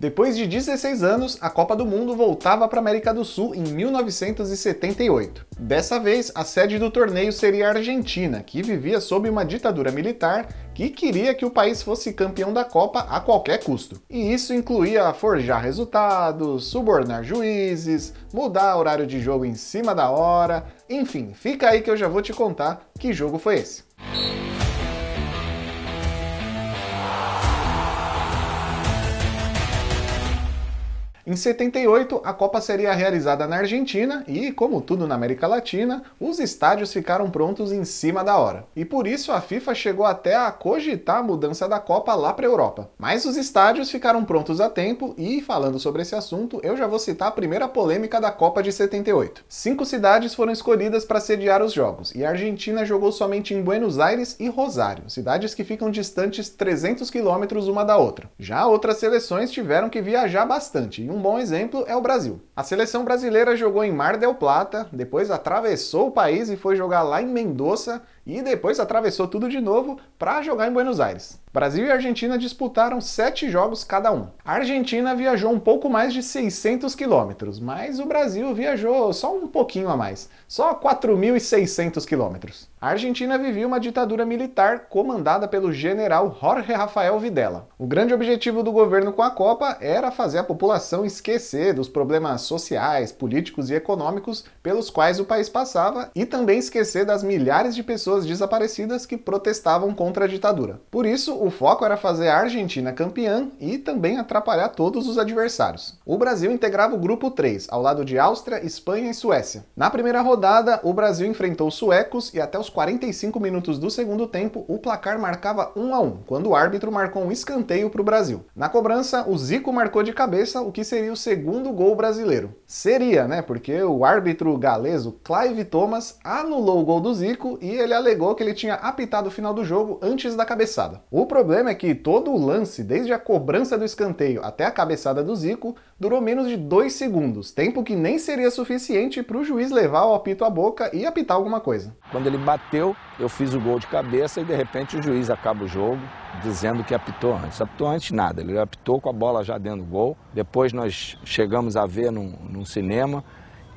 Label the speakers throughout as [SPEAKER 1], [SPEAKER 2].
[SPEAKER 1] Depois de 16 anos, a Copa do Mundo voltava para a América do Sul em 1978. Dessa vez, a sede do torneio seria a Argentina, que vivia sob uma ditadura militar que queria que o país fosse campeão da Copa a qualquer custo. E isso incluía forjar resultados, subornar juízes, mudar horário de jogo em cima da hora, enfim, fica aí que eu já vou te contar que jogo foi esse. Em 78, a Copa seria realizada na Argentina e, como tudo na América Latina, os estádios ficaram prontos em cima da hora. E por isso a FIFA chegou até a cogitar a mudança da Copa lá para a Europa. Mas os estádios ficaram prontos a tempo e, falando sobre esse assunto, eu já vou citar a primeira polêmica da Copa de 78. Cinco cidades foram escolhidas para sediar os jogos e a Argentina jogou somente em Buenos Aires e Rosário, cidades que ficam distantes 300 quilômetros uma da outra. Já outras seleções tiveram que viajar bastante, e um um bom exemplo é o Brasil. A seleção brasileira jogou em Mar del Plata, depois atravessou o país e foi jogar lá em Mendoza e depois atravessou tudo de novo para jogar em Buenos Aires. Brasil e Argentina disputaram sete jogos cada um. A Argentina viajou um pouco mais de 600 quilômetros, mas o Brasil viajou só um pouquinho a mais, só 4.600 quilômetros. A Argentina vivia uma ditadura militar comandada pelo general Jorge Rafael Videla. O grande objetivo do governo com a Copa era fazer a população esquecer dos problemas sociais, políticos e econômicos pelos quais o país passava e também esquecer das milhares de pessoas pessoas desaparecidas que protestavam contra a ditadura. Por isso, o foco era fazer a Argentina campeã e também atrapalhar todos os adversários. O Brasil integrava o grupo 3, ao lado de Áustria, Espanha e Suécia. Na primeira rodada, o Brasil enfrentou os suecos e até os 45 minutos do segundo tempo, o placar marcava 1 a 1, quando o árbitro marcou um escanteio para o Brasil. Na cobrança, o Zico marcou de cabeça o que seria o segundo gol brasileiro. Seria, né? Porque o árbitro galeso Clive Thomas anulou o gol do Zico e ele alegou que ele tinha apitado o final do jogo antes da cabeçada. O problema é que todo o lance, desde a cobrança do escanteio até a cabeçada do Zico, durou menos de dois segundos, tempo que nem seria suficiente para o juiz levar o apito à boca e apitar alguma coisa. Quando ele bateu, eu fiz o gol de cabeça e de repente o juiz acaba o jogo dizendo que apitou antes. Apitou antes nada, ele apitou com a bola já dentro do gol. Depois nós chegamos a ver num, num cinema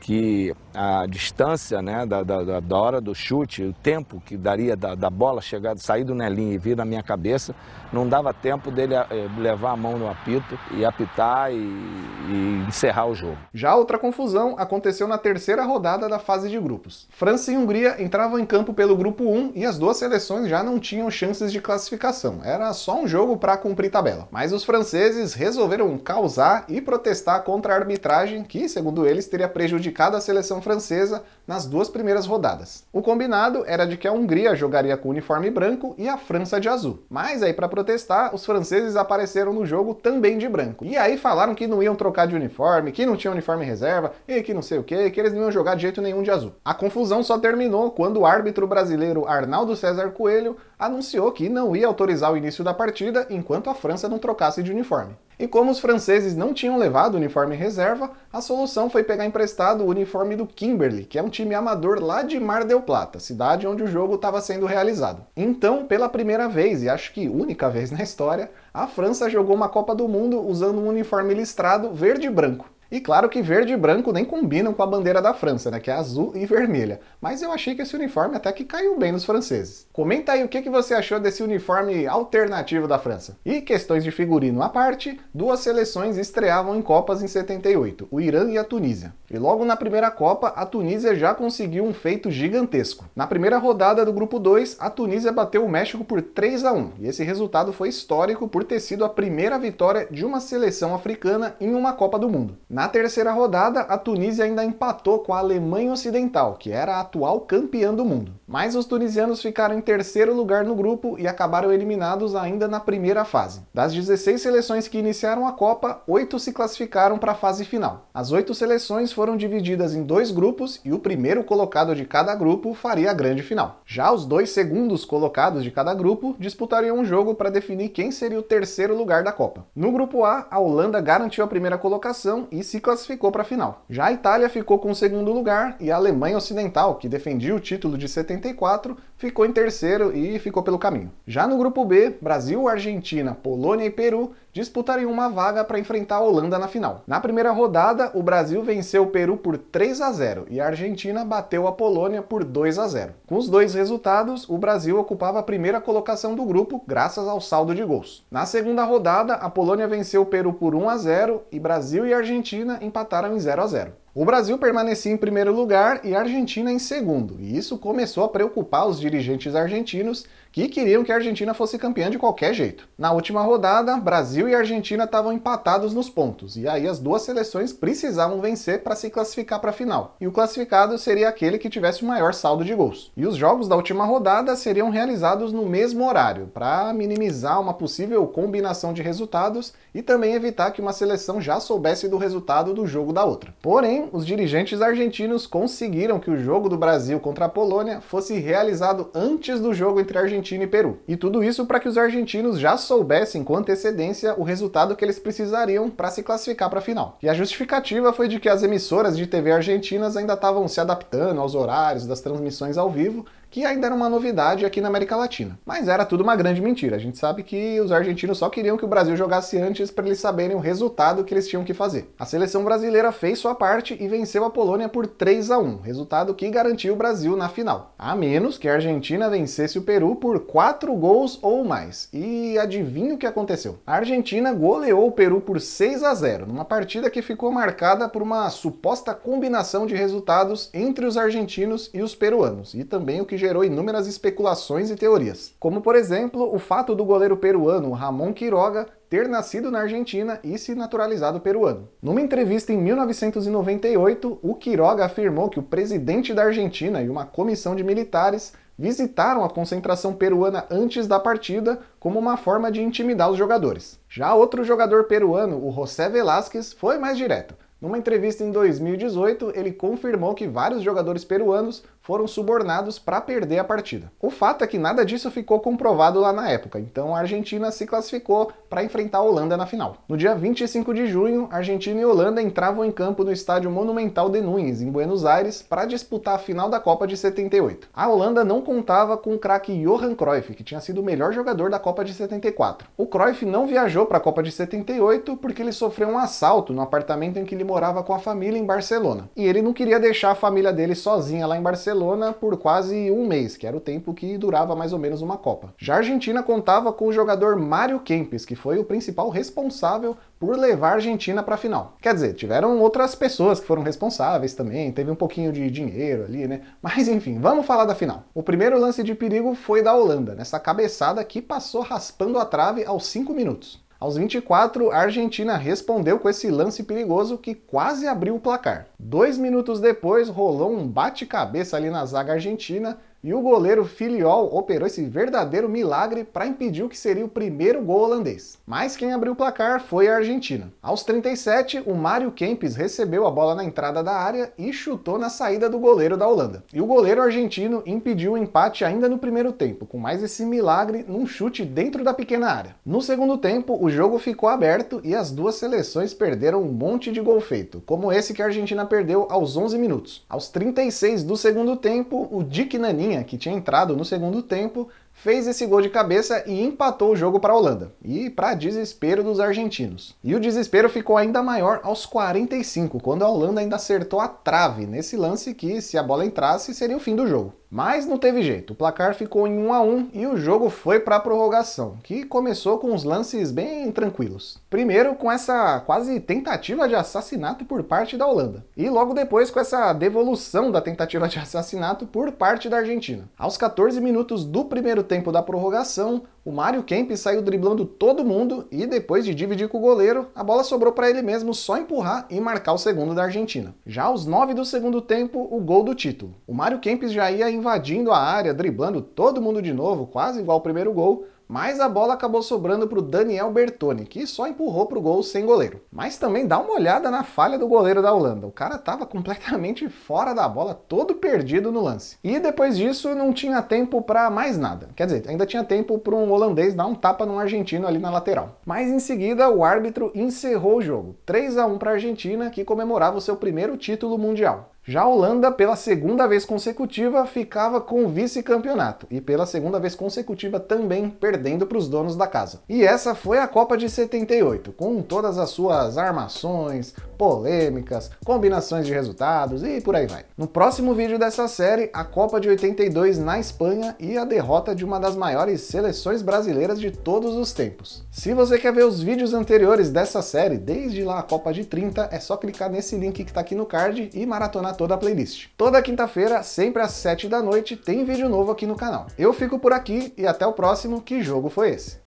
[SPEAKER 1] que a distância né, da, da, da, hora do chute, o tempo que daria da, da bola chegar, sair do Nelinho e vir na minha cabeça, não dava tempo dele eh, levar a mão no apito e apitar e, e encerrar o jogo. Já outra confusão aconteceu na terceira rodada da fase de grupos. França e Hungria entravam em campo pelo grupo 1 e as duas seleções já não tinham chances de classificação. Era só um jogo para cumprir tabela. Mas os franceses resolveram causar e protestar contra a arbitragem que, segundo eles, teria prejudicado classificado a seleção francesa nas duas primeiras rodadas. O combinado era de que a Hungria jogaria com uniforme branco e a França de azul. Mas aí para protestar, os franceses apareceram no jogo também de branco. E aí falaram que não iam trocar de uniforme, que não tinha uniforme reserva e que não sei o que, que eles não iam jogar de jeito nenhum de azul. A confusão só terminou quando o árbitro brasileiro Arnaldo César Coelho anunciou que não ia autorizar o início da partida enquanto a França não trocasse de uniforme. E como os franceses não tinham levado o uniforme reserva, a solução foi pegar emprestado o uniforme do Kimberley, que é um time amador lá de Mar del Plata, cidade onde o jogo estava sendo realizado. Então, pela primeira vez, e acho que única vez na história, a França jogou uma Copa do Mundo usando um uniforme listrado verde e branco. E claro que verde e branco nem combinam com a bandeira da França, né, que é azul e vermelha. Mas eu achei que esse uniforme até que caiu bem nos franceses. Comenta aí o que, que você achou desse uniforme alternativo da França. E questões de figurino à parte, duas seleções estreavam em Copas em 78, o Irã e a Tunísia. E logo na primeira Copa, a Tunísia já conseguiu um feito gigantesco. Na primeira rodada do grupo 2, a Tunísia bateu o México por 3 a 1, e esse resultado foi histórico por ter sido a primeira vitória de uma seleção africana em uma Copa do Mundo. Na na terceira rodada, a Tunísia ainda empatou com a Alemanha Ocidental, que era a atual campeã do mundo. Mas os tunisianos ficaram em terceiro lugar no grupo e acabaram eliminados ainda na primeira fase. Das 16 seleções que iniciaram a Copa, oito se classificaram para a fase final. As oito seleções foram divididas em dois grupos e o primeiro colocado de cada grupo faria a grande final. Já os dois segundos colocados de cada grupo disputariam um jogo para definir quem seria o terceiro lugar da Copa. No grupo A, a Holanda garantiu a primeira colocação e e se classificou para a final. Já a Itália ficou com o segundo lugar e a Alemanha Ocidental, que defendia o título de 74, ficou em terceiro e ficou pelo caminho. Já no grupo B, Brasil, Argentina, Polônia e Peru disputariam uma vaga para enfrentar a Holanda na final. Na primeira rodada, o Brasil venceu o Peru por 3 a 0 e a Argentina bateu a Polônia por 2 a 0. Com os dois resultados, o Brasil ocupava a primeira colocação do grupo graças ao saldo de gols. Na segunda rodada, a Polônia venceu o Peru por 1 a 0 e Brasil e Argentina empataram em 0 a 0. O Brasil permanecia em primeiro lugar e a Argentina em segundo, e isso começou a preocupar os dirigentes argentinos que queriam que a Argentina fosse campeã de qualquer jeito. Na última rodada, Brasil e Argentina estavam empatados nos pontos, e aí as duas seleções precisavam vencer para se classificar para a final. E o classificado seria aquele que tivesse o maior saldo de gols. E os jogos da última rodada seriam realizados no mesmo horário, para minimizar uma possível combinação de resultados e também evitar que uma seleção já soubesse do resultado do jogo da outra. Porém, os dirigentes argentinos conseguiram que o jogo do Brasil contra a Polônia fosse realizado antes do jogo entre Argentina Argentina e Peru. E tudo isso para que os argentinos já soubessem com antecedência o resultado que eles precisariam para se classificar para a final. E a justificativa foi de que as emissoras de TV argentinas ainda estavam se adaptando aos horários das transmissões ao vivo, que ainda era uma novidade aqui na América Latina. Mas era tudo uma grande mentira. A gente sabe que os argentinos só queriam que o Brasil jogasse antes para eles saberem o resultado que eles tinham que fazer. A seleção brasileira fez sua parte e venceu a Polônia por 3 a 1, resultado que garantiu o Brasil na final. A menos que a Argentina vencesse o Peru por 4 gols ou mais. E adivinha o que aconteceu? A Argentina goleou o Peru por 6 a 0, numa partida que ficou marcada por uma suposta combinação de resultados entre os argentinos e os peruanos, e também o que gerou inúmeras especulações e teorias. Como, por exemplo, o fato do goleiro peruano Ramon Quiroga ter nascido na Argentina e se naturalizado peruano. Numa entrevista em 1998, o Quiroga afirmou que o presidente da Argentina e uma comissão de militares visitaram a concentração peruana antes da partida como uma forma de intimidar os jogadores. Já outro jogador peruano, o José Velásquez, foi mais direto. Numa entrevista em 2018, ele confirmou que vários jogadores peruanos foram subornados para perder a partida. O fato é que nada disso ficou comprovado lá na época, então a Argentina se classificou para enfrentar a Holanda na final. No dia 25 de junho, Argentina e Holanda entravam em campo no estádio Monumental de Nunes, em Buenos Aires, para disputar a final da Copa de 78. A Holanda não contava com o craque Johan Cruyff, que tinha sido o melhor jogador da Copa de 74. O Cruyff não viajou para a Copa de 78 porque ele sofreu um assalto no apartamento em que ele morava com a família em Barcelona. E ele não queria deixar a família dele sozinha lá em Barcelona Barcelona por quase um mês, que era o tempo que durava mais ou menos uma Copa. Já a Argentina contava com o jogador Mário Kempes, que foi o principal responsável por levar a Argentina para a final. Quer dizer, tiveram outras pessoas que foram responsáveis também, teve um pouquinho de dinheiro ali, né? Mas enfim, vamos falar da final. O primeiro lance de perigo foi da Holanda, nessa cabeçada que passou raspando a trave aos 5 minutos. Aos 24, a Argentina respondeu com esse lance perigoso que quase abriu o placar. Dois minutos depois, rolou um bate-cabeça ali na zaga argentina, e o goleiro Filiol operou esse verdadeiro milagre para impedir o que seria o primeiro gol holandês. Mas quem abriu o placar foi a Argentina. Aos 37, o Mário Kempis recebeu a bola na entrada da área e chutou na saída do goleiro da Holanda. E o goleiro argentino impediu o empate ainda no primeiro tempo, com mais esse milagre num chute dentro da pequena área. No segundo tempo, o jogo ficou aberto e as duas seleções perderam um monte de gol feito, como esse que a Argentina perdeu aos 11 minutos. Aos 36 do segundo tempo, o Dick Nanin que tinha entrado no segundo tempo, fez esse gol de cabeça e empatou o jogo para a Holanda, e para desespero dos argentinos. E o desespero ficou ainda maior aos 45, quando a Holanda ainda acertou a trave nesse lance que, se a bola entrasse, seria o fim do jogo. Mas não teve jeito, o placar ficou em 1 a 1 e o jogo foi para a prorrogação, que começou com os lances bem tranquilos. Primeiro com essa quase tentativa de assassinato por parte da Holanda, e logo depois com essa devolução da tentativa de assassinato por parte da Argentina. Aos 14 minutos do primeiro primeiro tempo da prorrogação, o Mário Kemp saiu driblando todo mundo e depois de dividir com o goleiro, a bola sobrou para ele mesmo só empurrar e marcar o segundo da Argentina. Já aos 9 do segundo tempo, o gol do título. O Mário Kempes já ia invadindo a área, driblando todo mundo de novo, quase igual o primeiro gol, mas a bola acabou sobrando para o Daniel Bertoni, que só empurrou para o gol sem goleiro. Mas também dá uma olhada na falha do goleiro da Holanda. O cara estava completamente fora da bola, todo perdido no lance. E depois disso não tinha tempo para mais nada. Quer dizer, ainda tinha tempo para um holandês dar um tapa num argentino ali na lateral. Mas em seguida o árbitro encerrou o jogo, 3 a 1 para a Argentina, que comemorava o seu primeiro título mundial. Já a Holanda, pela segunda vez consecutiva, ficava com o vice-campeonato e pela segunda vez consecutiva também perdendo para os donos da casa. E essa foi a Copa de 78, com todas as suas armações, polêmicas, combinações de resultados e por aí vai. No próximo vídeo dessa série, a Copa de 82 na Espanha e a derrota de uma das maiores seleções brasileiras de todos os tempos. Se você quer ver os vídeos anteriores dessa série, desde lá a Copa de 30, é só clicar nesse link que está aqui no card e maratonar toda a playlist. Toda quinta-feira, sempre às 7 da noite, tem vídeo novo aqui no canal. Eu fico por aqui e até o próximo Que Jogo Foi Esse?